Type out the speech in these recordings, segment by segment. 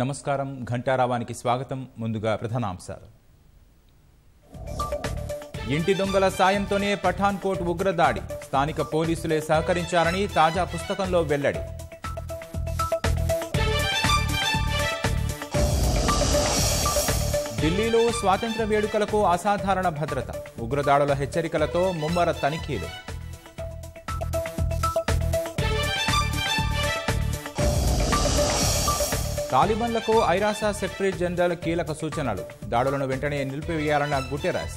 నమస్కారం ఘంటారావానికి స్వాగతం ముందుగా ప్రధానాంశాలు ఇంటి దొంగల సాయంతోనే పఠాన్కోట్ ఉగ్రదాడి స్థానిక పోలీసులే సహకరించారని తాజా పుస్తకంలో వెల్లడి ఢిల్లీలో స్వాతంత్ర వేడుకలకు అసాధారణ భద్రత ఉగ్రదాడుల హెచ్చరికలతో ముమ్మర తనిఖీలు తాలిబన్లకు ఐరాసా సెక్రటరీ జనరల్ కీలక సూచనలు దాడులను వెంటనే నిలిపివేయాలన్న గుటెరాస్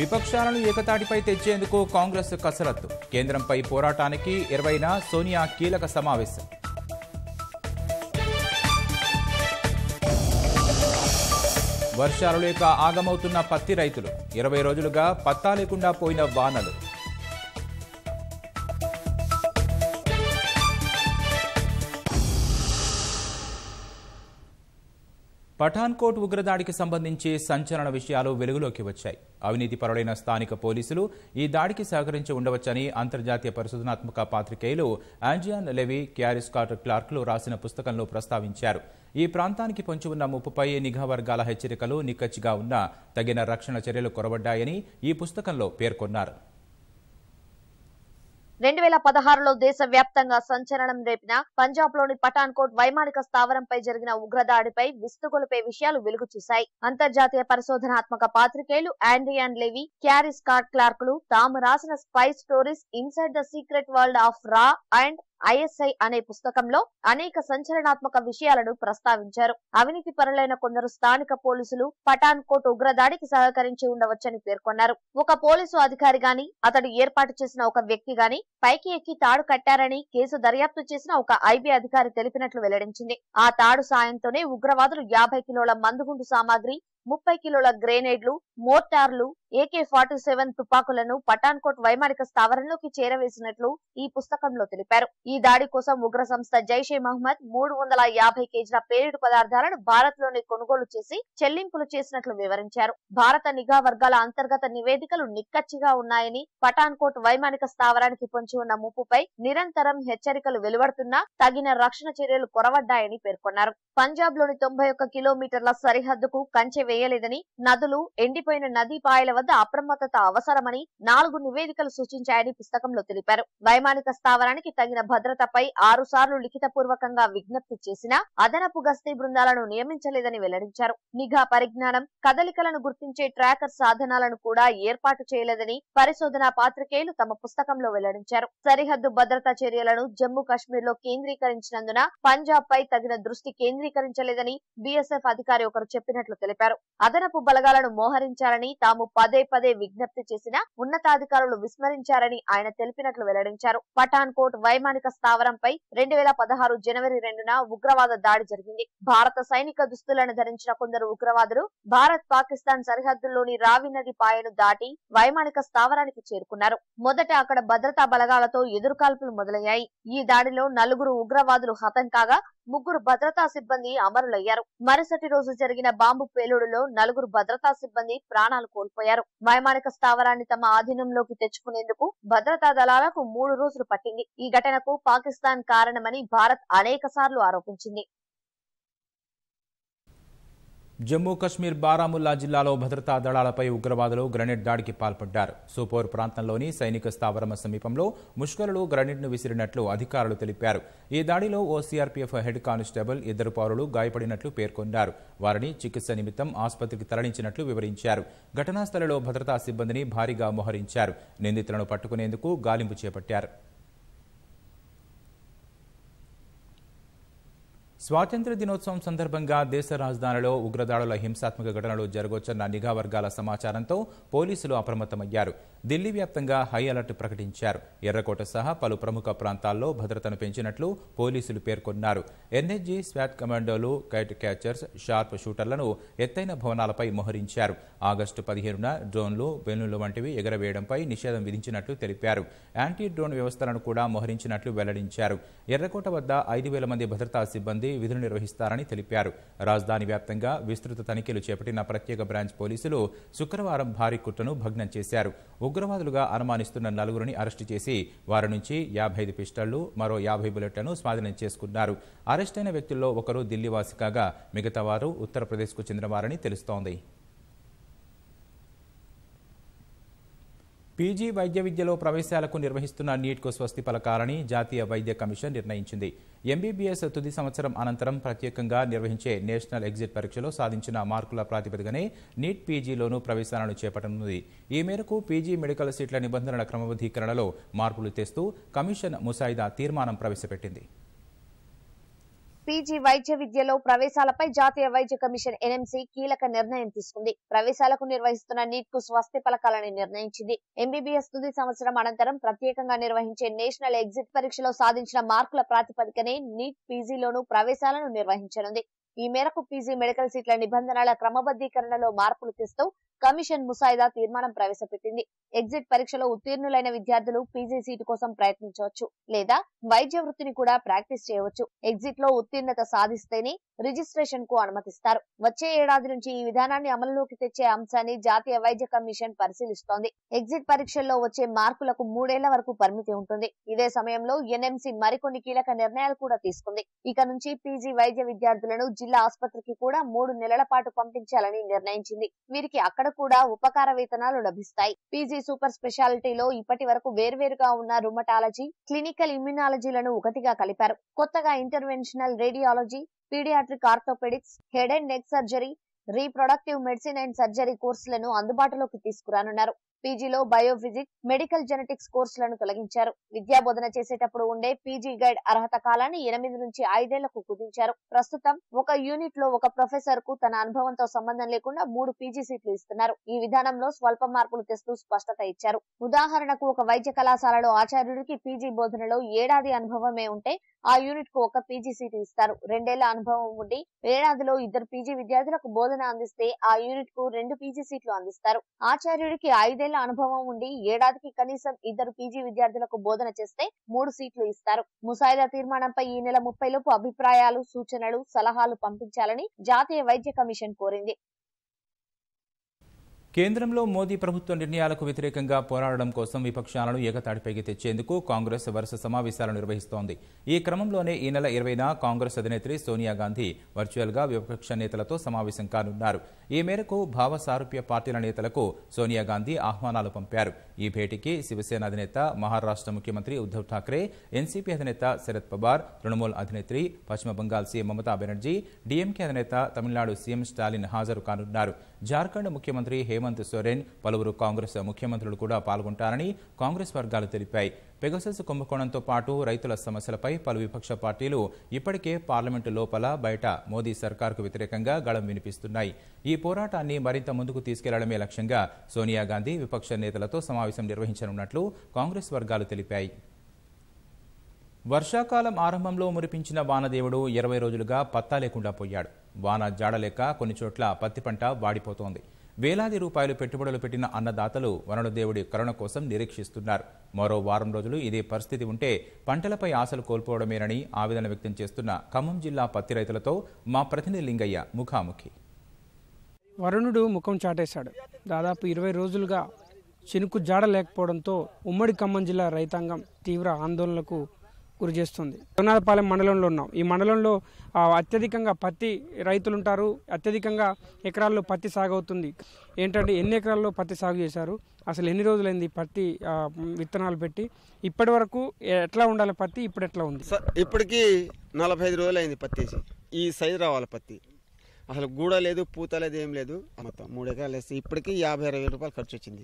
విపక్షాలను ఏకతాటిపై తెచ్చేందుకు కాంగ్రెస్ కసరత్తు కేంద్రంపై పోరాటానికి ఇరవైన సోనియా కీలక సమావేశం వర్షాలు లేక ఆగమవుతున్న పత్తి రైతులు ఇరవై రోజులుగా పత్తా లేకుండా పోయిన వానలు పఠాన్కోట్ ఉగ్రదాడికి సంబంధించి సంచలన విషయాలు వెలుగులోకి వచ్చాయి అవినీతి పరుడైన స్థానిక పోలీసులు ఈ దాడికి సహకరించి ఉండవచ్చని అంతర్జాతీయ పరిశోధనాత్మక పాత్రికేయులు ఆంజియాన్ లెవి క్యారిస్కాట్ క్లార్క్లు రాసిన పుస్తకంలో ప్రస్తావించారు ఈ ప్రాంతానికి పొంచి ఉన్న ముప్పుపై నిఘా వర్గాల హెచ్చరికలు నిక్కచ్చిగా ఉన్న తగిన రక్షణ చర్యలు కొరబడ్డాయని ఈ పుస్తకంలో పేర్కొన్నారు రెండు వేల పదహారులో దేశవ్యాప్తంగా సంచలనం రేపిన పంజాబ్ లోని పఠాన్ కోట్ వైమానిక స్థావరంపై జరిగిన ఉగ్రదాడిపై విస్తుగొలిపే విషయాలు వెలుగు చూశాయి అంతర్జాతీయ పరిశోధనాత్మక పాత్రికేయులు ఆండ్రియాన్ లెవి క్యారీ స్కాట్ క్లార్క్లు తాము రాసిన spy stories inside the secret world of రా అండ్ ఐఎస్ఐ అనే పుస్తకంలో అనేక సంచలనాత్మక విషయాలను ప్రస్తావించారు అవినీతి పరులైన కొందరు స్థానిక పోలీసులు పఠాన్ కోట్ ఉగ్రదాడికి సహకరించి ఉండవచ్చని పేర్కొన్నారు ఒక పోలీసు అధికారి గాని అతడు ఏర్పాటు చేసిన ఒక వ్యక్తి గాని పైకి ఎక్కి తాడు కట్టారని కేసు దర్యాప్తు చేసిన ఒక ఐబీ అధికారి తెలిపినట్లు వెల్లడించింది ఆ తాడు సాయంతోనే ఉగ్రవాదులు యాభై కిలోల మందుగుండు సామాగ్రి ముప్పై కిలోల గ్రెనేడ్లు మోర్టార్లు ఏకే ఫార్టీ సెవెన్ తుపాకులను పఠాన్కోట్ వైమానిక స్థావరంలోకి చేరవేసినట్లు ఈ పుస్తకంలో తెలిపారు ఈ దాడి కోసం ఉగ్ర సంస్థ జైషే మహమ్మద్ మూడు వందల యాభై కేజీల పేలుడు పదార్థాలను భారత్ లోనే కొనుగోలు చేసి చెల్లింపులు చేసినట్లు వివరించారు భారత నిఘా వర్గాల అంతర్గత నివేదికలు నిక్కచ్చిగా ఉన్నాయని పఠాన్కోట్ వైమానిక స్థావరానికి పొంచి ఉన్న ముప్పుపై నిరంతరం హెచ్చరికలు వెలువడుతున్నా తగిన రక్షణ చర్యలు కొరవడ్డాయని పేర్కొన్నారు పంజాబ్ లోని తొంభై ఒక్క కిలోమీటర్ల సరిహద్దుకు కంచె వేయలేదని నదులు ఎండిపోయిన నదీ పాయల వద్ద అప్రమత్తత అవసరమని నాలుగు నివేదికలు సూచించాయని పుస్తకంలో తెలిపారు వైమానిక స్థావరానికి తగిన భద్రతపై ఆరు సార్లు పూర్వకంగా విజ్ఞప్తి చేసినా అదనపు గస్తీ బృందాలను నియమించలేదని వెల్లడించారు నిఘా పరిజ్ఞానం కదలికలను గుర్తించే ట్రాకర్ సాధనాలను కూడా ఏర్పాటు చేయలేదని పరిశోధనా పాత్రికేయులు తమ పుస్తకంలో వెల్లడించారు సరిహద్దు భద్రతా చర్యలను జమ్మూ కాశ్మీర్ లో కేంద్రీకరించినందున పంజాబ్ పై తగిన దృష్టి కేంద్రీకరించలేదని బీఎస్ఎఫ్ అధికారి ఒకరు చెప్పినట్లు తెలిపారు అదనపు బలగాలను మోహరించాలని తాము పదే పదే విజ్ఞప్తి చేసినా ఉన్నతాధికారులు విస్మరించారని ఆయన తెలిపినట్లు వెల్లడించారు పఠాన్ కోట్ వైమానిక స్థావరంపై రెండు వేల పదహారు జనవరి రెండున ఉగ్రవాద దాడి జరిగింది భారత సైనిక దుస్తులను ధరించిన కొందరు ఉగ్రవాదులు భారత్ పాకిస్తాన్ సరిహద్దుల్లోని రావి నది పాయను దాటి వైమానిక స్థావరానికి చేరుకున్నారు మొదట అక్కడ భద్రతా బలగాలతో ఎదురుకాల్పులు మొదలయ్యాయి ఈ దాడిలో నలుగురు ఉగ్రవాదులు హతం కాగా ముగ్గురు భద్రతా సిబ్బంది అమరులయ్యారు మరుసటి రోజు జరిగిన బాంబు పేలుడులో నలుగురు భద్రతా సిబ్బంది ప్రాణాలు కోల్పోయారు చేశారు వైమానిక స్థావరాన్ని తమ ఆధీనంలోకి తెచ్చుకునేందుకు భద్రతా దళాలకు మూడు రోజులు పట్టింది ఈ ఘటనకు పాకిస్తాన్ కారణమని భారత్ అనేక ఆరోపించింది జమ్మూ కశ్మీర్ బారాముల్లా జిల్లాలో భద్రతా దళాలపై ఉగ్రవాదులు గ్రనేడ్ దాడికి పాల్పడ్డారు సోపోర్ ప్రాంతంలోని సైనిక స్థావరం సమీపంలో ముష్కరులు గ్రనేడ్ను విసిరినట్లు అధికారులు తెలిపారు ఈ దాడిలో ఓ సీఆర్పీఎఫ్ హెడ్ కానిస్టేబుల్ ఇద్దరు పౌరులు గాయపడినట్లు పేర్కొన్నారు వారిని చికిత్స నిమిత్తం ఆసుపత్రికి తరలించినట్లు వివరించారు ఘటనా స్థలంలో భద్రతా సిబ్బందిని భారీగా మోహరించారు నిందితులను పట్టుకునేందుకు గాలింపు చేపట్టారు స్వాతంత్ర దినోత్సవం సందర్భంగా దేశ రాజధానిలో ఉగ్రదాడుల హింసాత్మక ఘటనలు జరగొచ్చన్న నిఘా వర్గాల సమాచారంతో పోలీసులు అప్రమత్తమయ్యారు ఢిల్లీ వ్యాప్తంగా హై అలర్ట్ ప్రకటించారు ఎర్రకోట సహా పలు ప్రముఖ ప్రాంతాల్లో భద్రతను పెంచినట్లు పోలీసులు పేర్కొన్నారు ఎన్హెచ్జీ స్వాట్ కమాండోలు కైట్ క్యాచర్స్ షార్ప్ షూటర్లను ఎత్తైన భవనాలపై మోహరించారు ఆగస్టు పదిహేనున డ్రోన్లు బెలూన్లు వంటివి ఎగరవేయడంపై నిషేధం విధించినట్లు తెలిపారు యాంటీ డ్రోన్ వ్యవస్థలను కూడా మోహరించినట్లు వెల్లడించారు ఎర్రకోట వద్ద ఐదు వేల మంది భద్రతా సిబ్బంది మంది విధులు నిర్వహిస్తారని తెలిపారు రాజధాని వ్యాప్తంగా విస్తృత తనిఖీలు చేపట్టిన ప్రత్యేక బ్రాంచ్ పోలీసులు శుక్రవారం భారీ కుట్రను భగ్నం చేశారు ఉగ్రవాదులుగా అనుమానిస్తున్న నలుగురిని అరెస్టు చేసి వారి నుంచి యాభై ఐదు పిస్టళ్లు మరో యాభై బుల్లెట్లను స్వాధీనం చేసుకున్నారు అరెస్టైన వ్యక్తుల్లో ఒకరు ఢిల్లీ వాసి కాగా మిగతా వారు ఉత్తరప్రదేశ్కు చెందినవారని తెలుస్తోంది పీజీ వైద్య విద్యలో ప్రవేశాలకు నిర్వహిస్తున్న నీట్కు స్వస్తి పలకాలని జాతీయ వైద్య కమిషన్ నిర్ణయించింది ఎంబీబీఎస్ తుది సంవత్సరం అనంతరం ప్రత్యేకంగా నిర్వహించే నేషనల్ ఎగ్జిట్ పరీక్షలో సాధించిన మార్కుల ప్రాతిపదికనే నీట్ పీజీలోనూ ప్రవేశాలను చేపట్టనుంది ఈ మేరకు పీజీ మెడికల్ సీట్ల నిబంధనల క్రమబద్ధీకరణలో మార్పులు తెస్తూ కమిషన్ ముసాయిదా తీర్మానం ప్రవేశపెట్టింది పీజీ వైద్య విద్యలో ప్రవేశాలపై జాతీయ వైద్య కమిషన్ ఎన్ఎంసీ కీలక నిర్ణయం తీసుకుంది ప్రవేశాలకు నిర్వహిస్తున్న నీట్ కు స్వస్తి పలకాలని నిర్ణయించింది ఎంబీబీఎస్ తుది సంవత్సరం అనంతరం ప్రత్యేకంగా నిర్వహించే నేషనల్ ఎగ్జిట్ పరీక్షలో సాధించిన మార్కుల ప్రాతిపదికనే నీట్ పీజీలోనూ ప్రవేశాలను నిర్వహించనుంది ఈ మేరకు పీజీ మెడికల్ సీట్ల నిబంధనల క్రమబద్దీకరణలో మార్పులు తెస్తూ కమిషన్ ముసాయిదా తీర్మానం ప్రవేశపెట్టింది ఎగ్జిట్ పరీక్షలో ఉత్తీర్ణులైన విద్యార్థులు పీజీ సీటు కోసం ప్రయత్నించవచ్చు లేదా వైద్య వృత్తిని కూడా ప్రాక్టీస్ చేయవచ్చు ఎగ్జిట్ లో ఉత్తీర్ణత సాధిస్తేనే రిజిస్ట్రేషన్ కు అనుమతిస్తారు వచ్చే ఏడాది నుంచి ఈ విధానాన్ని అమలులోకి తెచ్చే అంశాన్ని జాతీయ వైద్య కమిషన్ పరిశీలిస్తోంది ఎగ్జిట్ పరీక్షల్లో వచ్చే మార్కులకు మూడేళ్ల వరకు పరిమితి ఉంటుంది ఇదే సమయంలో ఎన్ఎంసీ మరికొన్ని కీలక నిర్ణయాలు కూడా తీసుకుంది ఇక నుంచి పీజీ వైద్య విద్యార్థులను జిల్లా ఆసుపత్రికి కూడా మూడు నెలల పాటు పంపించాలని నిర్ణయించింది వీరికి అక్కడ కూడా ఉపకార వేతనాలు లభిస్తాయి పీజీ సూపర్ స్పెషాలిటీలో ఇప్పటి వరకు వేర్వేరుగా ఉన్న రుమటాలజీ క్లినికల్ ఇమ్యునాలజీలను ఒకటిగా కలిపారు కొత్తగా interventional radiology paediatric orthopaedics head and neck surgery reproductive medicine and surgery కోర్సులను అందుబాటులోకి తీసుకురానున్నారు పీజీలో బయోఫిజిక్స్ మెడికల్ జెనెటిక్స్ కోర్సులను తొలగించారు విద్యా బోధన చేసేటప్పుడు ఉండే పీజీ గైడ్ అర్హత కాలాన్ని ఎనిమిది నుంచి ఐదేళ్లకు కుదించారు ప్రస్తుతం ఒక యూనిట్ లో ఒక ప్రొఫెసర్ కు తన అనుభవంతో సంబంధం లేకుండా మూడు పీజీ సీట్లు ఇస్తున్నారు ఈ విధానంలో స్వల్ప మార్పులు తెస్తూ స్పష్టత ఇచ్చారు ఉదాహరణకు ఒక వైద్య కళాశాలలో ఆచార్యుడికి పీజీ బోధనలో ఏడాది అనుభవమే ఉంటే ఆ యూనిట్ కు ఒక పీజీ సీట్ ఇస్తారు రెండేళ్ల అనుభవం ఉండి ఏడాదిలో ఇద్దరు పీజీ విద్యార్థులకు బోధన అందిస్తే ఆ యూనిట్ కు రెండు పీజీ సీట్లు అందిస్తారు ఆచార్యుడికి ఐదే పదేళ్ల అనుభవం ఉండి ఏడాదికి కనీసం ఇద్దరు పీజీ విద్యార్థులకు బోధన చేస్తే మూడు సీట్లు ఇస్తారు ముసాయిదా తీర్మానంపై ఈ నెల ముప్పై లోపు అభిప్రాయాలు సూచనలు సలహాలు పంపించాలని జాతీయ వైద్య కమిషన్ కోరింది కేంద్రంలో మోదీ ప్రభుత్వ నిర్ణయాలకు వ్యతిరేకంగా పోరాడడం కోసం విపక్షాలను ఏకతాటిపైకి తెచ్చేందుకు కాంగ్రెస్ వరుస సమావేశాలు నిర్వహిస్తోంది ఈ క్రమంలోనే ఈ నెల ఇరవైన కాంగ్రెస్ అధినేత్రి సోనియా గాంధీ వర్చువల్గా విపక్ష నేతలతో సమావేశం కానున్నారు ఈ మేరకు భావసారూప్య పార్టీల నేతలకు సోనియా గాంధీ ఆహ్వానాలు పంపారు ఈ భేటీకి శివసేన అధినేత మహారాష్ట్ర ముఖ్యమంత్రి ఉద్దవ్ ఠాక్రే ఎన్సీపీ అధినేత శరద్ పవార్ తృణమూల్ అధినేత్రి పశ్చిమ బెంగాల్ సీఎం మమతా బెనర్జీ డీఎంకే అధినేత తమిళనాడు సీఎం స్టాలిన్ హాజరు కానున్నారు జార్ఖండ్ ముఖ్యమంత్రి హేమంత్ సోరెన్ పలువురు కాంగ్రెస్ ముఖ్యమంత్రులు కూడా పాల్గొంటారని కాంగ్రెస్ వర్గాలు తెలిపాయి పెగసస్ కుంభకోణంతో పాటు రైతుల సమస్యలపై పలు విపక్ష పార్టీలు ఇప్పటికే పార్లమెంటు లోపల బయట మోదీ సర్కార్కు వ్యతిరేకంగా గళం వినిపిస్తున్నాయి ఈ పోరాటాన్ని మరింత ముందుకు తీసుకెళ్లడమే లక్ష్యంగా సోనియా గాంధీ విపక్ష నేతలతో సమావేశం నిర్వహించనున్నట్లు కాంగ్రెస్ వర్గాలు తెలిపాయి వర్షాకాలం ఆరంభంలో మురిపించిన వానదేవుడు ఇరవై రోజులుగా పత్తా లేకుండా పోయాడు వాన జాడలేక కొన్ని చోట్ల పత్తి పంట వాడిపోతోంది వేలాది రూపాయలు పెట్టుబడులు పెట్టిన అన్నదాతలు వరుణదేవుడి కరుణ కోసం నిరీక్షిస్తున్నారు మరో వారం రోజులు ఇదే పరిస్థితి ఉంటే పంటలపై ఆశలు కోల్పోవడమేనని ఆవేదన వ్యక్తం చేస్తున్న ఖమ్మం జిల్లా పత్తి రైతులతో మా ప్రతినిధి లింగయ్య ముఖాముఖి వరుణుడు ముఖం చాటేశాడు దాదాపు ఇరవై రోజులుగా చినుకు జాడ లేకపోవడంతో ఉమ్మడి ఖమ్మం జిల్లా రైతాంగం తీవ్ర ఆందోళనకు గురి చేస్తుంది జగన్నాథపాలెం మండలంలో ఉన్నాం ఈ మండలంలో అత్యధికంగా పత్తి రైతులు ఉంటారు అత్యధికంగా ఎకరాల్లో పత్తి సాగు అవుతుంది ఏంటంటే ఎన్ని ఎకరాల్లో పత్తి సాగు చేశారు అసలు ఎన్ని రోజులైంది పత్తి విత్తనాలు పెట్టి ఇప్పటి వరకు ఎట్లా ఉండాలి పత్తి ఇప్పుడు ఎట్లా ఉంది ఇప్పటికీ నలభై ఐదు రోజులు అయింది పత్తి ఈ సైజు రావాలి పత్తి అసలు గూడ లేదు పూత లేదు ఏం లేదు మొత్తం మూడు ఎకరాలు వేస్తే ఇప్పటికీ యాభై అరవై రూపాయలు ఖర్చు వచ్చింది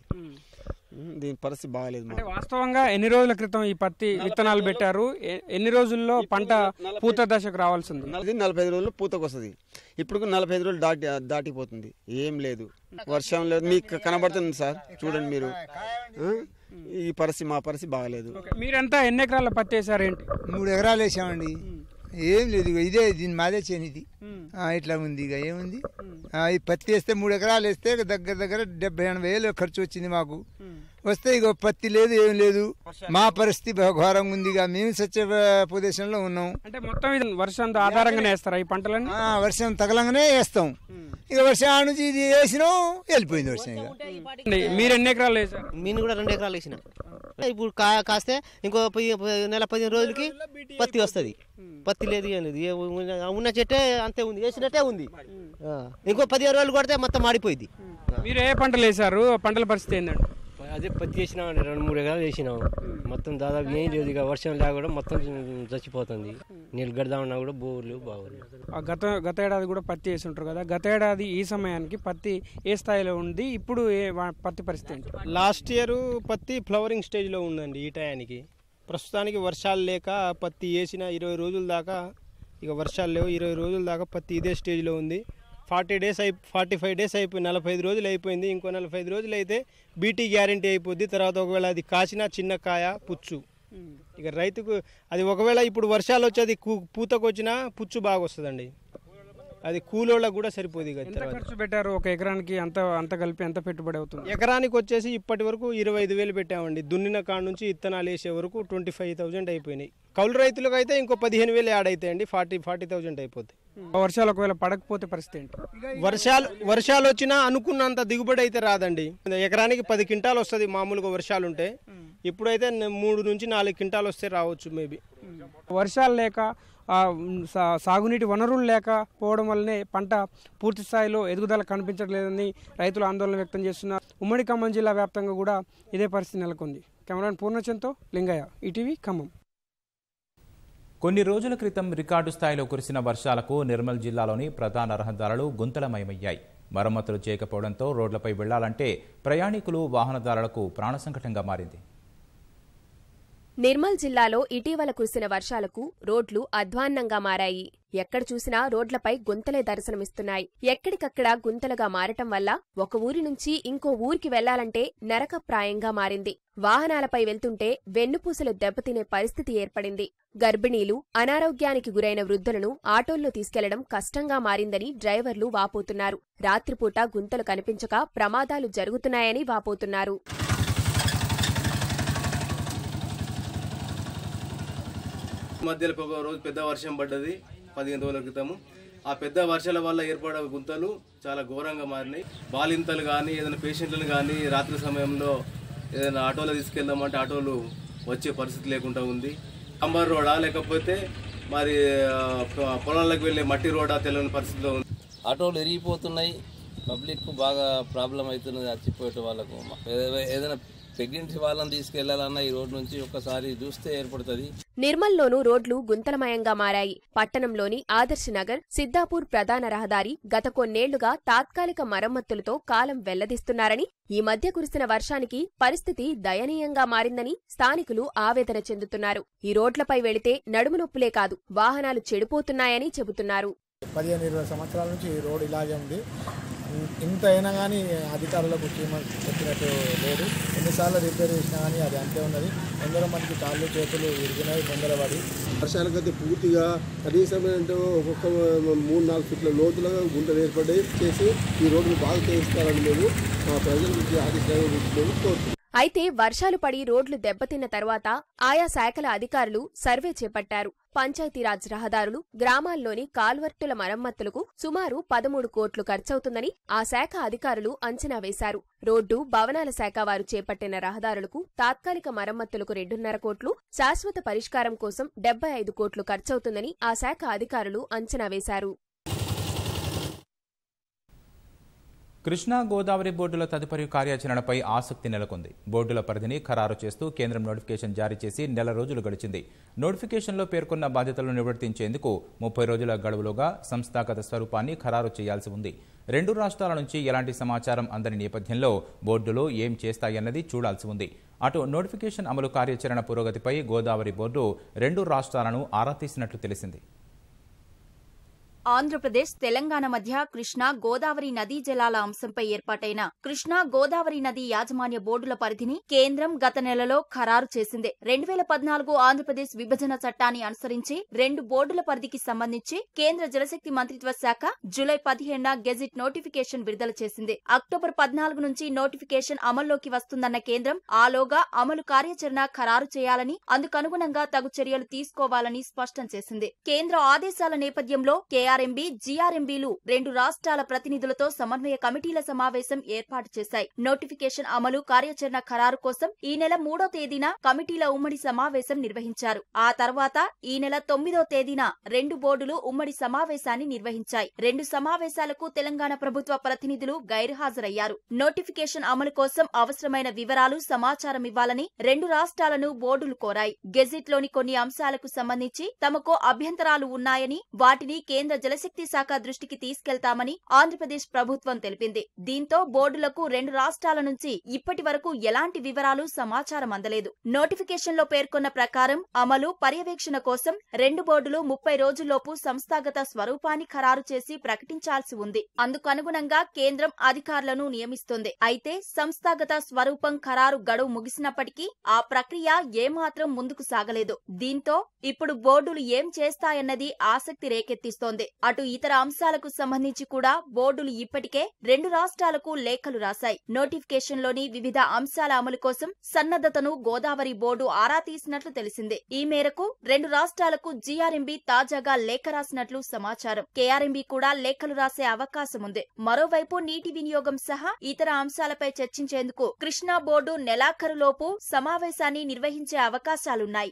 దీని పరిస్థితి బాగాలేదు అంటే వాస్తవంగా ఎన్ని రోజుల క్రితం ఈ పత్తి విత్తనాలు పెట్టారు ఎన్ని రోజుల్లో పంట పూత దశకు రావాల్సింది నలభై నలభై రోజులు పూతకు వస్తుంది ఇప్పుడు నలభై రోజులు దాటి దాటిపోతుంది ఏం లేదు వర్షం లేదు మీకు కనబడుతుంది సార్ చూడండి మీరు ఈ పరిస్థితి మా పరిస్థితి బాగాలేదు మీరంతా ఎన్ని ఎకరాల పత్తి వేసారు ఏంటి మూడు ఎకరాలు వేసామండి ఏం లేదు ఇదే దీని మాదే చేని ఇది ఇట్లా ఉంది ఇక ఏముంది ఈ పత్తి వేస్తే మూడు ఎకరాలు వేస్తే దగ్గర దగ్గర డెబ్బై ఎనభై వేలు ఖర్చు వచ్చింది మాకు వస్తే ఇక పత్తి లేదు ఏం లేదు మా పరిస్థితి ఘోరంగా ఉంది ఇక మేము సచ్చే ప్రదేశంలో ఉన్నాం అంటే మొత్తం వర్షం ఆధారంగానే వేస్తారా ఈ పంటలను వర్షం తగలంగానే వేస్తాం ఇక వర్షం నుంచి ఇది వేసినాం వెళ్ళిపోయింది వర్షం ఇక మీరు ఎన్ని ఎకరాలు వేసారు మీరు కూడా రెండు ఎకరాలు వేసినా ఇప్పుడు కా కాస్తే ఇంకో నెల పదిహేను రోజులకి పత్తి వస్తుంది పత్తి లేదు అనేది ఉన్న చెట్టే అంతే ఉంది వేసినట్టే ఉంది ఇంకో పదిహేను రోజులు కొడితే మొత్తం మాడిపోయింది మీరు ఏ పంటలు వేసారు పంటల పరిస్థితి ఏంటంటే అదే పత్తి వేసినామండి రెండు మూడు ఎకరాలు వేసినాం మొత్తం దాదాపు ఏం లేదు ఇక వర్షం లేకుండా మొత్తం చచ్చిపోతుంది నీళ్ళు ఉన్నా కూడా బోర్లు బాగోలేదు గత గత ఏడాది కూడా పత్తి వేసి ఉంటారు కదా గత ఏడాది ఈ సమయానికి పత్తి ఏ స్థాయిలో ఉంది ఇప్పుడు ఏ పత్తి పరిస్థితి లాస్ట్ ఇయర్ పత్తి ఫ్లవరింగ్ స్టేజ్లో ఉందండి ఈ టయానికి ప్రస్తుతానికి వర్షాలు లేక పత్తి వేసిన ఇరవై రోజుల దాకా ఇక వర్షాలు లేవు ఇరవై రోజుల దాకా పత్తి ఇదే స్టేజ్లో ఉంది ఫార్టీ డేస్ అయి ఫార్టీ ఫైవ్ డేస్ అయిపోయింది నలభై ఐదు రోజులు అయిపోయింది ఇంకో నలభై ఐదు రోజులు అయితే బీటీ గ్యారంటీ అయిపోద్ది తర్వాత ఒకవేళ అది కాసిన చిన్న కాయ పుచ్చు ఇక రైతుకు అది ఒకవేళ ఇప్పుడు వర్షాలు వచ్చి అది పూతకు వచ్చినా పుచ్చు బాగా వస్తుందండి అది కూలోళ్ళకు కూడా సరిపోదు ఇక ఖర్చు పెట్టారు ఒక ఎకరానికి అంత అంత కలిపి ఎంత పెట్టుబడి అవుతుంది ఎకరానికి వచ్చేసి ఇప్పటి వరకు ఇరవై ఐదు వేలు పెట్టామండి దున్నిన కాడ నుంచి ఇత్తనాలు వేసే వరకు ట్వంటీ ఫైవ్ థౌజండ్ అయిపోయినాయి కౌలు రైతులకు అయితే ఇంకో పదిహేను వేలు యాడ్ అండి ఫార్టీ ఫార్టీ థౌజండ్ అయిపోతుంది వర్షాలు ఒకవేళ పడకపోతే పరిస్థితి ఏంటి వర్షాలు వర్షాలు వచ్చినా అనుకున్నంత దిగుబడి అయితే రాదండి ఎకరానికి పది క్వింటాలు వస్తుంది మామూలుగా వర్షాలు ఉంటే ఇప్పుడైతే మూడు నుంచి నాలుగు క్వింటాలు వస్తే రావచ్చు మేబీ వర్షాలు లేక సాగునీటి వనరులు లేకపోవడం వల్లనే పంట పూర్తి స్థాయిలో ఎదుగుదల కనిపించట్లేదని రైతులు ఆందోళన వ్యక్తం చేస్తున్నారు ఉమ్మడి ఖమ్మం జిల్లా వ్యాప్తంగా కూడా ఇదే పరిస్థితి నెలకొంది కెమెరాన్ పూర్ణచంద్తో లింగయ్య ఈటీవీ ఖమ్మం కొన్ని రోజుల క్రితం రికార్డు స్థాయిలో కురిసిన వర్షాలకు నిర్మల్ జిల్లాలోని ప్రధాన రహదారులు గుంతలమయమయ్యాయి మరమ్మతులు చేయకపోవడంతో రోడ్లపై వెళ్లాలంటే ప్రయాణికులు వాహనదారులకు ప్రాణ సంకటంగా మారింది నిర్మల్ జిల్లాలో ఇటీవల కురిసిన వర్షాలకు రోడ్లు అధ్వాన్నంగా మారాయి ఎక్కడ చూసినా రోడ్లపై గుంతలే దర్శనమిస్తున్నాయి ఎక్కడికక్కడ గుంతలుగా మారటం వల్ల ఒక ఊరి నుంచి ఇంకో ఊరికి వెళ్లాలంటే నరకప్రాయంగా మారింది వాహనాలపై వెళ్తుంటే వెన్నుపూసలు దెబ్బతినే పరిస్థితి ఏర్పడింది గర్భిణీలు అనారోగ్యానికి గురైన వృద్ధులను ఆటోల్లో తీసుకెళ్లడం కష్టంగా మారిందని డ్రైవర్లు వాపోతున్నారు రాత్రిపూట గుంతలు కనిపించక ప్రమాదాలు జరుగుతున్నాయని వాపోతున్నారు మధ్యలో రోజు పెద్ద వర్షం పదిహేను రోజుల ఆ పెద్ద వర్షాల వల్ల ఏర్పడే గుంతలు చాలా ఘోరంగా మారినాయి బాలింతలు కానీ ఏదైనా పేషెంట్లను కానీ రాత్రి సమయంలో ఏదైనా ఆటోలో తీసుకెళ్దామంటే ఆటోలు వచ్చే పరిస్థితి లేకుండా ఉంది అంబర్ రోడా లేకపోతే మరి పొలాలకు వెళ్ళే మట్టి రోడా తెలియని పరిస్థితిలో ఉంది ఆటోలు ఎరిగిపోతున్నాయి పబ్లిక్ బాగా ప్రాబ్లం అవుతున్నది చచ్చిపోయేట వాళ్ళకు ఏదైనా వాళ్ళని ఈ నుంచి చూస్తే ఏర్పడుతుంది నిర్మల్లోనూ రోడ్లు గుంతలమయంగా మారాయి పట్టణంలోని ఆదర్శ్ నగర్ సిద్దాపూర్ ప్రధాన రహదారి గత కొన్నేళ్లుగా తాత్కాలిక మరమ్మతులతో కాలం వెల్లదీస్తున్నారని ఈ మధ్య కురిసిన వర్షానికి పరిస్థితి దయనీయంగా మారిందని స్థానికులు ఆవేదన చెందుతున్నారు ఈ రోడ్లపై వెళితే నడుము నొప్పులే కాదు వాహనాలు చెడిపోతున్నాయని చెబుతున్నారు పదిహేను ఇరవై సంవత్సరాల నుంచి ఈ రోడ్ ఇలాగే ఉంది ఇంత అయినా కానీ అధికారులకు చీమలు చెప్పినట్టు లేదు ఎన్నిసార్లు రిపేర్ చేసినా కానీ అది అంతే ఉన్నది కొందరు మనకి కాళ్ళు చేతులు విరిగినాయి తొందరపడి వర్షాలకైతే పూర్తిగా కనీసం ఏంటో ఒక్కొక్క మూడు నాలుగు ఫీట్ల లోతులుగా గుండెలు ఏర్పడి చేసి ఈ రోడ్లు బాగా చేయిస్తారని మేము మా ప్రజల నుంచి కోరుతున్నాం అయితే వర్షాలు పడి రోడ్లు దెబ్బతిన్న తర్వాత ఆయా శాఖల అధికారులు సర్వే చేపట్టారు పంచాయతీరాజ్ రహదారులు గ్రామాల్లోని కాల్వర్టుల మరమ్మతులకు సుమారు పదమూడు కోట్లు ఖర్చవుతుందని ఆ శాఖ అధికారులు అంచనా వేశారు రోడ్డు భవనాల శాఖ వారు చేపట్టిన రహదారులకు తాత్కాలిక మరమ్మతులకు రెండున్నర కోట్లు శాశ్వత పరిష్కారం కోసం డెబ్బై ఐదు కోట్లు ఖర్చవుతుందని ఆ శాఖ అధికారులు అంచనా వేశారు కృష్ణా గోదావరి బోర్డుల తదుపరి కార్యాచరణపై ఆసక్తి నెలకొంది బోర్డుల పరిధిని ఖరారు చేస్తూ కేంద్రం నోటిఫికేషన్ జారీ చేసి నెల రోజులు గడిచింది నోటిఫికేషన్లో పేర్కొన్న బాధ్యతలను నివర్తించేందుకు ముప్పై రోజుల గడువులోగా సంస్థాగత స్వరూపాన్ని ఖరారు చేయాల్సి ఉంది రెండు రాష్ట్రాల నుంచి ఎలాంటి సమాచారం అందని నేపథ్యంలో బోర్డులు ఏం చేస్తాయన్నది చూడాల్సి ఉంది అటు నోటిఫికేషన్ అమలు కార్యాచరణ పురోగతిపై గోదావరి బోర్డు రెండు రాష్ట్రాలను ఆరా తీసినట్లు తెలిసింది ఆంధ్రప్రదేశ్ తెలంగాణ మధ్య కృష్ణా గోదావరి నదీ జలాల అంశంపై ఏర్పాటైన కృష్ణా గోదావరి నది యాజమాన్య బోర్డుల పరిధిని కేంద్రం గత నెలలో ఖరారు చేసింది రెండు వేల పద్నాలుగు ఆంధ్రప్రదేశ్ విభజన చట్టాన్ని అనుసరించి రెండు బోర్డుల పరిధికి సంబంధించి కేంద్ర జలశక్తి మంత్రిత్వ శాఖ జూలై పదిహేడున గెజిట్ నోటిఫికేషన్ విడుదల చేసింది అక్టోబర్ పద్నాలుగు నుంచి నోటిఫికేషన్ అమల్లోకి వస్తుందన్న కేంద్రం ఆలోగా అమలు కార్యాచరణ ఖరారు చేయాలని అందుకనుగుణంగా తగు చర్యలు తీసుకోవాలని స్పష్టం చేసింది కేంద్ర ఆదేశాల నేపథ్యంలో కేఆర్ ఏఆర్ఎంబీ జీఆర్ఎంబీలు రెండు రాష్ట్రాల ప్రతినిధులతో సమన్వయ కమిటీల సమావేశం ఏర్పాటు చేశాయి నోటిఫికేషన్ అమలు కార్యాచరణ ఖరారు కోసం ఈ నెల మూడో తేదీన కమిటీల ఉమ్మడి సమావేశం నిర్వహించారు ఆ తర్వాత ఈ నెల తొమ్మిదో తేదీన రెండు బోర్డులు ఉమ్మడి సమావేశాన్ని నిర్వహించాయి రెండు సమావేశాలకు తెలంగాణ ప్రభుత్వ ప్రతినిధులు గైర్హాజరయ్యారు నోటిఫికేషన్ అమలు కోసం అవసరమైన వివరాలు సమాచారం ఇవ్వాలని రెండు రాష్ట్రాలను బోర్డులు కోరాయి గెజిట్లోని కొన్ని అంశాలకు సంబంధించి తమకు అభ్యంతరాలు ఉన్నాయని వాటిని కేంద్ర జలశక్తి శాఖ దృష్టికి తీసుకెళ్తామని ఆంధ్రప్రదేశ్ ప్రభుత్వం తెలిపింది దీంతో బోర్డులకు రెండు రాష్ట్రాల నుంచి ఇప్పటి వరకు ఎలాంటి వివరాలు సమాచారం అందలేదు నోటిఫికేషన్ లో పేర్కొన్న ప్రకారం అమలు పర్యవేక్షణ కోసం రెండు బోర్డులు ముప్పై రోజుల్లోపు సంస్థాగత స్వరూపాన్ని ఖరారు చేసి ప్రకటించాల్సి ఉంది అందుకనుగుణంగా కేంద్రం అధికారులను నియమిస్తుంది అయితే సంస్థాగత స్వరూపం ఖరారు గడువు ముగిసినప్పటికీ ఆ ప్రక్రియ ఏమాత్రం ముందుకు సాగలేదు దీంతో ఇప్పుడు బోర్డులు ఏం చేస్తాయన్నది ఆసక్తి రేకెత్తిస్తోంది అటు ఇతర అంశాలకు సంబంధించి కూడా బోర్డులు ఇప్పటికే రెండు రాష్ట్రాలకు లేఖలు రాశాయి నోటిఫికేషన్లోని వివిధ అంశాల అమలు కోసం సన్నద్దతను గోదావరి బోర్డు ఆరా తీసినట్లు తెలిసిందే ఈ మేరకు రెండు రాష్ట్రాలకు జీఆర్ఎంబీ తాజాగా లేఖ రాసినట్లు సమాచారం కేఆర్ఎంబీ కూడా లేఖలు రాసే అవకాశముంది మరోవైపు నీటి వినియోగం సహా ఇతర అంశాలపై చర్చించేందుకు కృష్ణా బోర్డు నెలాఖరులోపు సమావేశాన్ని నిర్వహించే అవకాశాలున్నాయి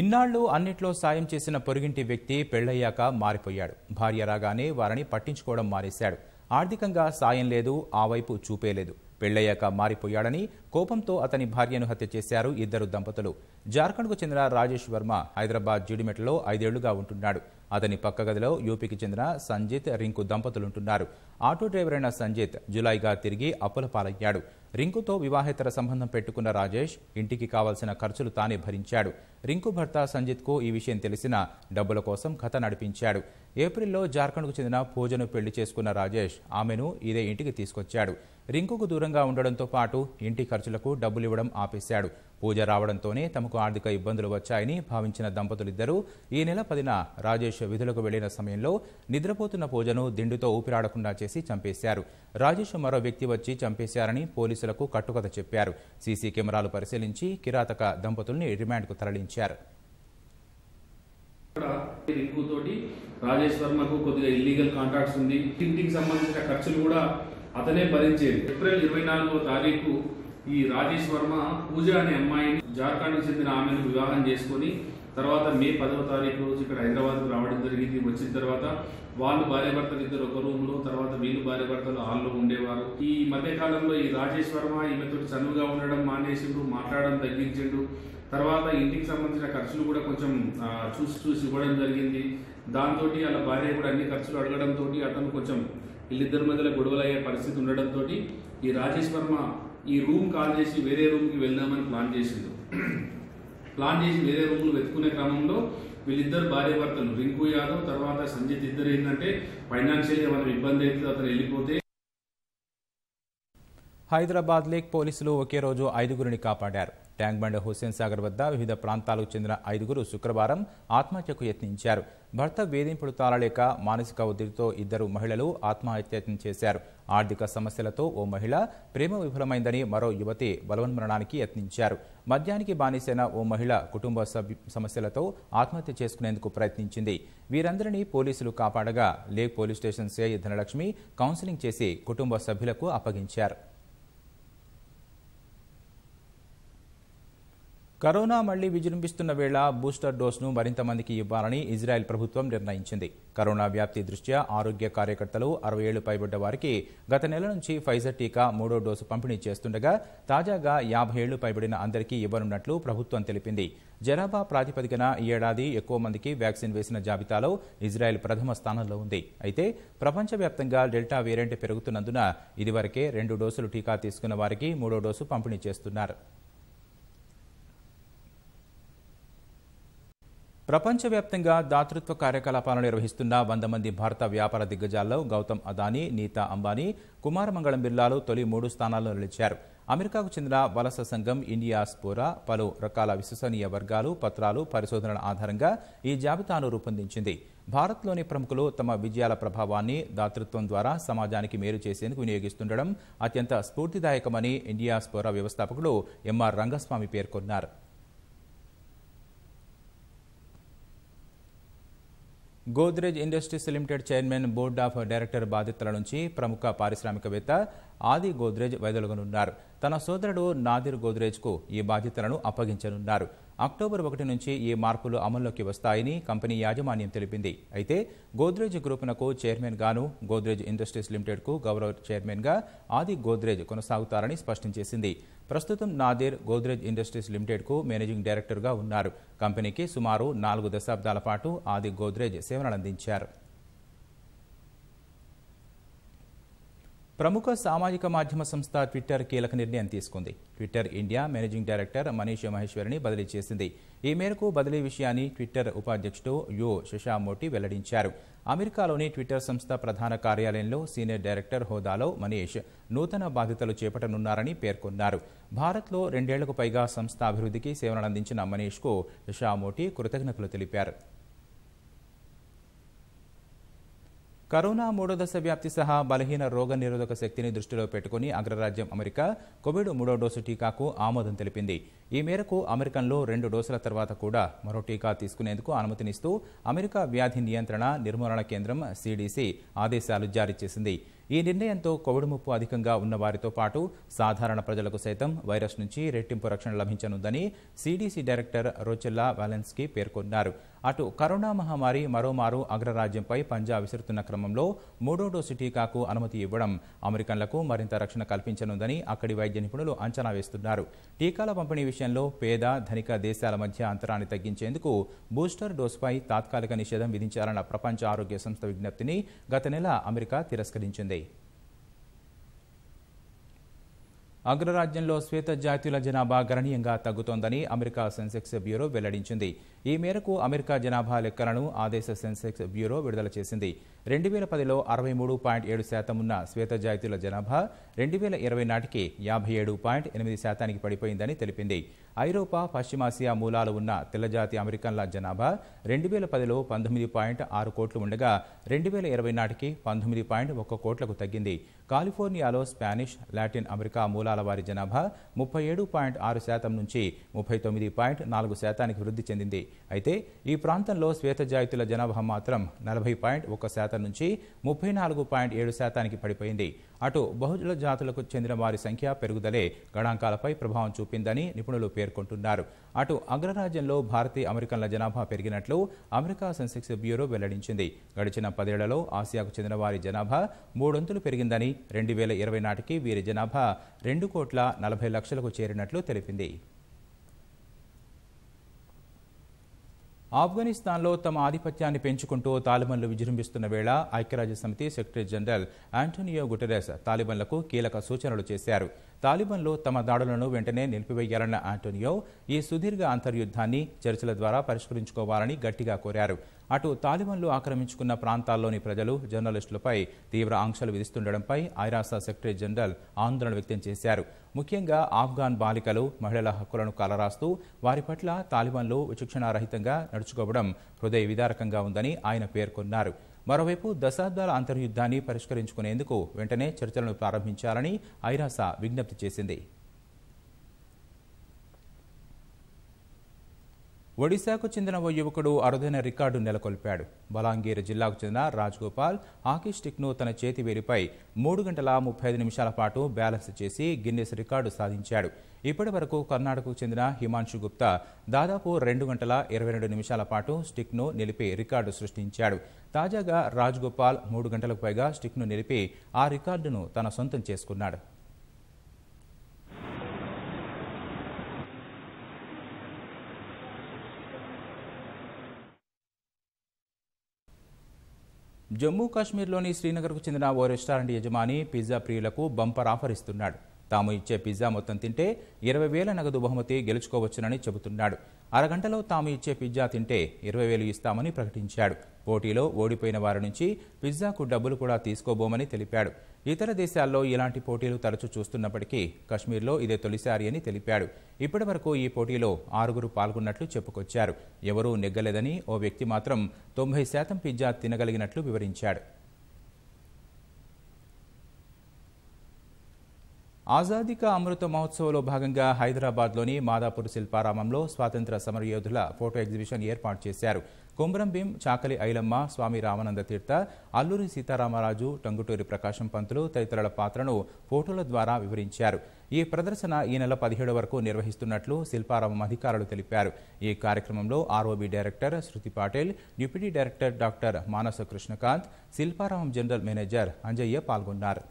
ఇన్నాళ్లు అన్నిట్లో సాయం చేసిన పొరుగింటి వ్యక్తి పెళ్లయ్యాక మారిపోయాడు భార్య రాగానే వారిని పట్టించుకోవడం మానేశాడు ఆర్థికంగా సాయం లేదు ఆ వైపు చూపేలేదు పెళ్లయ్యాక మారిపోయాడని కోపంతో అతని భార్యను హత్య చేశారు ఇద్దరు దంపతులు జార్ఖండ్కు చెందిన రాజేష్ వర్మ హైదరాబాద్ జీడిమెట్లో ఐదేళ్లుగా ఉంటున్నాడు అతని పక్క గదిలో యూపీకి చెందిన సంజిత్ రింకు దంపతులుంటున్నారు ఆటో డ్రైవర్ అయిన సంజిత్ జులైగా తిరిగి అప్పుల పాలయ్యాడు రింకుతో వివాహేతర సంబంధం పెట్టుకున్న రాజేష్ ఇంటికి కావాల్సిన ఖర్చులు తానే భరించాడు రింకు భర్త సంజిత్కు ఈ విషయం తెలిసిన డబ్బుల కోసం కథ నడిపించాడు ఏప్రిల్లో జార్ఖండ్కు చెందిన పూజను పెళ్లి చేసుకున్న రాజేష్ ఆమెను ఇదే ఇంటికి తీసుకొచ్చాడు రింకుకు దూరంగా ఉండడంతో పాటు ఇంటి ఖర్చు ఖర్చులకు డబ్బులు ఇవ్వడం ఆపేశాడు పూజ రావడంతోనే తమకు ఆర్థిక ఇబ్బందులు వచ్చాయని భావించిన దంపతులిద్దరూ ఈ నెల పదిన రాజేష్ విధులకు వెళ్లిన సమయంలో నిద్రపోతున్న పూజను దిండుతో ఊపిరాడకుండా చేసి చంపేశారు రాజేష్ మరో వ్యక్తి వచ్చి చంపేశారని పోలీసులకు కట్టుకథ చెప్పారు సీసీ కెమెరాలు పరిశీలించి కిరాతక దంపతుల్ని రిమాండ్కు తరలించారు రాజేష్ వర్మకు కొద్దిగా ఇల్లీగల్ కాంట్రాక్ట్స్ ఉంది ఇంటికి సంబంధించిన ఖర్చులు కూడా అతనే భరించేది ఏప్రిల్ ఇరవై నాలుగో తారీఖు ఈ రాజేష్ వర్మ పూజ అనే అమ్మాయిని జార్ఖండ్కి చెందిన ఆమెను వివాహం చేసుకుని తర్వాత మే పదవ తారీఖు రోజు ఇక్కడ హైదరాబాద్కు రావడం జరిగింది వచ్చిన తర్వాత వాళ్ళు భర్తలు ఇద్దరు ఒక లో తర్వాత వీళ్ళు భర్తలు హాల్లో ఉండేవారు ఈ మధ్యకాలంలో ఈ రాజేష్ వర్మ ఈమెతో చనువుగా ఉండడం మానేసిండు మాట్లాడడం తగ్గించిండు తర్వాత ఇంటికి సంబంధించిన ఖర్చులు కూడా కొంచెం చూసి చూసి ఇవ్వడం జరిగింది దాంతో వాళ్ళ భార్య కూడా అన్ని ఖర్చులు అడగడంతో అతను కొంచెం వీళ్ళిద్దరి మధ్యలో గొడవలు అయ్యే పరిస్థితి ఉండడంతో ఈ రాజేష్ వర్మ ఈ రూమ్ కాల్ చేసి వేరే రూమ్కి వెళ్దామని ప్లాన్ చేసిండు ప్లాన్ చేసి వేరే రూమ్లు వెతుకునే క్రమంలో వీళ్ళిద్దరు భార్య భర్తలు రింకు యాదవ్ తర్వాత సంజిత్ ఇద్దరు ఏంటంటే ఫైనాన్షియల్గా మనం ఇబ్బంది అవుతుంది అతను వెళ్ళిపోతే హైదరాబాద్ లేక్ పోలీసులు ఒకే రోజు ఐదుగురిని కాపాడారు ట్యాంక్ బండ్ హుస్సేన్ సాగర్ వద్ద వివిధ ప్రాంతాలకు చెందిన ఐదుగురు శుక్రవారం ఆత్మహత్యకు యత్నించారు భర్త వేధింపులు తాళలేక మానసిక ఒత్తిడితో ఇద్దరు మహిళలు ఆత్మహత్యత్నం చేశారు ఆర్థిక సమస్యలతో ఓ మహిళ ప్రేమ విఫలమైందని మరో యువతి బలవన్మరణానికి యత్నించారు మద్యానికి బానిసైన ఓ మహిళ కుటుంబ సమస్యలతో ఆత్మహత్య చేసుకునేందుకు ప్రయత్నించింది వీరందరినీ పోలీసులు కాపాడగా lake police station CI Dhanalakshmi counselling చేసి కుటుంబ సభ్యులకు అప్పగించారు కరోనా మళ్లీ విజృంభిస్తున్న వేళ బూస్టర్ డోసును మరింత మందికి ఇవ్వాలని ఇజ్రాయెల్ ప్రభుత్వం నిర్ణయించింది కరోనా వ్యాప్తి దృష్ట్యా ఆరోగ్య కార్యకర్తలు అరవై ఏళ్లు పైబడ్డ వారికి గత నెల నుంచి ఫైజర్ టీకా మూడో డోసు పంపిణీ చేస్తుండగా తాజాగా యాభై ఏళ్లు పైబడిన అందరికీ ఇవ్వనున్నట్లు ప్రభుత్వం తెలిపింది జనాభా ప్రాతిపదికన ఈ ఏడాది ఎక్కువ మందికి వ్యాక్సిన్ వేసిన జాబితాలో ఇజ్రాయెల్ ప్రథమ స్థానంలో ఉంది అయితే ప్రపంచవ్యాప్తంగా డెల్టా వేరియంట్ పెరుగుతున్నందున ఇదివరకే రెండు డోసులు టీకా తీసుకున్న వారికి మూడో డోసు పంపిణీ చేస్తున్నారు ప్రపంచవ్యాప్తంగా దాతృత్వ కార్యకలాపాలను నిర్వహిస్తున్న వంద మంది భారత వ్యాపార దిగ్గజాల్లో గౌతమ్ అదానీ నీతా అంబానీ కుమార మంగళం బిర్లాలు తొలి మూడు స్థానాల్లో నిలిచారు అమెరికాకు చెందిన వలస సంఘం ఇండియా స్పోరా పలు రకాల విశ్వసనీయ వర్గాలు పత్రాలు పరిశోధనల ఆధారంగా ఈ జాబితాను రూపొందించింది భారత్లోని ప్రముఖులు తమ విజయాల ప్రభావాన్ని దాతృత్వం ద్వారా సమాజానికి మేలు చేసేందుకు వినియోగిస్తుండడం అత్యంత స్ఫూర్తిదాయకమని ఇండియా స్పోరా వ్యవస్థాపకుడు ఎంఆర్ రంగస్వామి పేర్కొన్నారు Godrej industries limited chairman board of director బాధ్యతల నుంచి ప్రముఖ పారిశ్రామికవేత్త ఆది గోద్రేజ్ వైదొలగనున్నారు తన సోదరుడు నాదిర్ గోద్రేజ్కు ఈ బాధ్యతలను అప్పగించనున్నారు అక్టోబర్ ఒకటి నుంచి ఈ మార్పులు అమల్లోకి వస్తాయని కంపెనీ యాజమాన్యం తెలిపింది అయితే గోద్రేజ్ గ్రూపునకు చైర్మన్ గాను గోద్రేజ్ ఇండస్ట్రీస్ లిమిటెడ్కు గౌరవ చైర్మన్గా ఆది గోద్రేజ్ కొనసాగుతారని స్పష్టం చేసింది ప్రస్తుతం నాదేర్ గోద్రేజ్ ఇండస్ట్రీస్ లిమిటెడ్కు మేనేజింగ్ డైరెక్టర్గా ఉన్నారు కంపెనీకి సుమారు నాలుగు దశాబ్దాల పాటు ఆది గోద్రేజ్ సేవలందించారు ప్రముఖ సామాజిక మాధ్యమ సంస్థ ట్విట్టర్ కీలక నిర్ణయం తీసుకుంది Twitter India managing director Manish మహేశ్వరిని బదిలీ చేసింది ఈ మేరకు బదిలీ విషయాన్ని ట్విట్టర్ ఉపాధ్యక్షుడు యో శశామోటి వెల్లడించారు అమెరికాలోని ట్విట్టర్ సంస్థ ప్రధాన కార్యాలయంలో సీనియర్ డైరెక్టర్ హోదాలో మనీష్ నూతన బాధ్యతలు చేపట్టనున్నారని పేర్కొన్నారు భారత్లో రెండేళ్లకు పైగా సంస్థ అభివృద్ధికి సేవలందించిన మనీష్కు శశామోటి కృతజ్ఞతలు తెలిపారు కరోనా మూడో దశ వ్యాప్తి సహా బలహీన రోగ నిరోధక శక్తిని దృష్టిలో పెట్టుకుని అగ్రరాజ్యం అమెరికా కోవిడ్ మూడో డోసు టీకాకు ఆమోదం తెలిపింది ఈ మేరకు అమెరికన్లో రెండు డోసుల తర్వాత కూడా మరో టీకా తీసుకునేందుకు అనుమతినిస్తూ అమెరికా వ్యాధి నియంత్రణ నిర్మూలన కేంద్రం సిడిసి ఆదేశాలు జారీ చేసింది ఈ నిర్ణయంతో కోవిడ్ ముప్పు అధికంగా ఉన్న వారితో పాటు సాధారణ ప్రజలకు సైతం వైరస్ నుంచి రెట్టింపు రక్షణ లభించనుందని సీడీసీ డైరెక్టర్ రోచెల్లా వాలెన్స్కీ పేర్కొన్నారు అటు కరోనా మహమ్మారి మరోమారు అగ్రరాజ్యంపై పంజా విసురుతున్న క్రమంలో మూడో డోసు టీకాకు అనుమతి ఇవ్వడం అమెరికన్లకు మరింత రక్షణ కల్పించనుందని అక్కడి వైద్య నిపుణులు అంచనా వేస్తున్నారు టీకాల పంపిణీ విషయంలో పేద ధనిక దేశాల మధ్య అంతరాన్ని తగ్గించేందుకు బూస్టర్ డోసుపై తాత్కాలిక నిషేధం విధించాలన్న ప్రపంచ ఆరోగ్య సంస్థ విజ్ఞప్తిని గత నెల అమెరికా తిరస్కరించింది చెందింది అగ్రరాజ్యంలో శ్వేత జాతీయుల జనాభా గణనీయంగా తగ్గుతోందని అమెరికా సెన్సెక్స్ బ్యూరో వెల్లడించింది ఈ మేరకు అమెరికా జనాభా లెక్కలను ఆదేశ సెన్సెక్స్ బ్యూరో విడుదల చేసింది రెండు వేల పదిలో అరవై మూడు పాయింట్ ఏడు శాతం ఉన్న శ్వేత జాతుల జనాభా రెండు వేల ఇరవై నాటికి యాభై ఏడు పాయింట్ ఎనిమిది శాతానికి పడిపోయిందని తెలిపింది ఐరోపా పశ్చిమాసియా మూలాలు ఉన్న తెల్లజాతి అమెరికన్ల జనాభా రెండు వేల పదిలో పంతొమ్మిది పాయింట్ ఆరు కోట్లు ఉండగా రెండు వేల ఇరవై నాటికి పంతొమ్మిది పాయింట్ ఒక్క కోట్లకు తగ్గింది కాలిఫోర్నియాలో స్పానిష్ లాటిన్ అమెరికా మూలాల వారి జనాభా ముప్పై ఏడు పాయింట్ ఆరు శాతం నుంచి ముప్పై తొమ్మిది పాయింట్ నాలుగు శాతానికి వృద్ధి చెందింది అయితే ఈ ప్రాంతంలో శ్వేత జాయితుల జనాభా మాత్రం నలభై పాయింట్ ఒక శాతం శాతం నుంచి ముప్పై నాలుగు పాయింట్ ఏడు శాతానికి పడిపోయింది అటు బహుజల జాతులకు చెందిన వారి సంఖ్య పెరుగుదలే గణాంకాలపై ప్రభావం చూపిందని నిపుణులు పేర్కొంటున్నారు అటు అగ్రరాజ్యంలో భారతీయ అమెరికన్ల జనాభా పెరిగినట్లు అమెరికా సెన్సెక్స్ బ్యూరో వెల్లడించింది గడిచిన పదేళ్లలో ఆసియాకు చెందిన వారి జనాభా మూడొంతులు పెరిగిందని రెండు వేల ఇరవై నాటికి వీరి జనాభా రెండు కోట్ల నలభై లక్షలకు చేరినట్లు తెలిపింది ఆఫ్ఘనిస్తాన్లో తమ ఆధిపత్యాన్ని పెంచుకుంటూ తాలిబన్లు విజృంభిస్తున్న వేళ ఐక్యరాజ్య సమితి సెక్రటరీ జనరల్ ఆంటోనియో గుటెరెస్ తాలిబన్లకు కీలక సూచనలు చేశారు తాలిబన్లు తమ దాడులను వెంటనే నిలిపివేయాలన్న ఆంటోనియో ఈ సుదీర్ఘ అంతర్యుద్ధాన్ని చర్చల ద్వారా పరిష్కరించుకోవాలని గట్టిగా కోరారు అటు తాలిబన్లు ఆక్రమించుకున్న ప్రాంతాల్లోని ప్రజలు జర్నలిస్టులపై తీవ్ర ఆంక్షలు విధిస్తుండడంపై ఐరాస సెక్రటరీ జనరల్ ఆందోళన వ్యక్తం చేశారు ముఖ్యంగా ఆఫ్ఘాన్ బాలికలు మహిళల హక్కులను కలరాస్తూ వారి పట్ల తాలిబన్లు విచక్షణారహితంగా నడుచుకోవడం హృదయ విదారకంగా ఉందని ఆయన పేర్కొన్నారు మరోవైపు దశాబ్దాల అంతర్యుద్ధాన్ని పరిష్కరించుకునేందుకు వెంటనే చర్చలను ప్రారంభించాలని ఐరాస విజ్ఞప్తి చేసింది ఒడిశాకు చెందిన ఓ యువకుడు అరుదైన రికార్డు నెలకొల్పాడు బలాంగీర్ జిల్లాకు చెందిన రాజ్ గోపాల్ హాకీ స్టిక్ను తన చేతివేలిపై మూడు గంటల ముప్పై ఐదు నిమిషాల పాటు బ్యాలెన్స్ చేసి గిన్నెస్ రికార్డు సాధించాడు ఇప్పటి వరకు కర్ణాటకకు చెందిన హిమాంశు గుప్తా దాదాపు రెండు గంటల ఇరవై రెండు నిమిషాల పాటు స్టిక్ను నిలిపి రికార్డు సృష్టించాడు తాజాగా రాజ్ గోపాల్ మూడు గంటలకు పైగా స్టిక్ను నిలిపి ఆ రికార్డును తన సొంతం చేసుకున్నాడు జమ్మూ కాశ్మీర్లోని శ్రీనగర్కు చెందిన ఓ రెస్టారెంట్ యజమాని పిజ్జా ప్రియులకు బంపర్ ఆఫర్ ఇస్తున్నాడు తాము ఇచ్చే పిజ్జా మొత్తం తింటే ఇరవై వేల నగదు బహుమతి గెలుచుకోవచ్చునని చెబుతున్నాడు అరగంటలో తాము ఇచ్చే పిజ్జా తింటే ఇరవై వేలు ఇస్తామని ప్రకటించాడు పోటీలో ఓడిపోయిన వారి నుంచి పిజ్జాకు డబ్బులు కూడా తీసుకోబోమని తెలిపాడు ఇతర దేశాల్లో ఇలాంటి పోటీలు తరచూ చూస్తున్నప్పటికీ కశ్మీర్లో ఇదే తొలిసారి అని తెలిపాడు ఇప్పటి వరకు ఈ పోటీలో ఆరుగురు పాల్గొన్నట్లు చెప్పుకొచ్చారు ఎవరూ నెగ్గలేదని ఓ వ్యక్తి మాత్రం తొంభై శాతం పిజ్జా తినగలిగినట్లు వివరించాడు ఆజాదిక అమృత మహోత్సవంలో భాగంగా హైదరాబాద్లోని మాదాపూర్ శిల్పారామంలో స్వాతంత్ర సమరయోధుల ఫోటో ఎగ్జిబిషన్ ఏర్పాటు చేశారు భీం చాకలి ఐలమ్మ స్వామి రామానంద తీర్థ అల్లూరి సీతారామరాజు టంగుటూరి ప్రకాశం పంతులు తదితరుల పాత్రను ఫోటోల ద్వారా వివరించారు ఈ ప్రదర్శన ఈ నెల పదిహేడు వరకు నిర్వహిస్తున్నట్లు శిల్పారామం అధికారులు తెలిపారు ఈ కార్యక్రమంలో ROB director Shruti Patel deputy director doctor Manasa Krishnakanth Shilparamam general manager Anjaiah పాల్గొన్నారు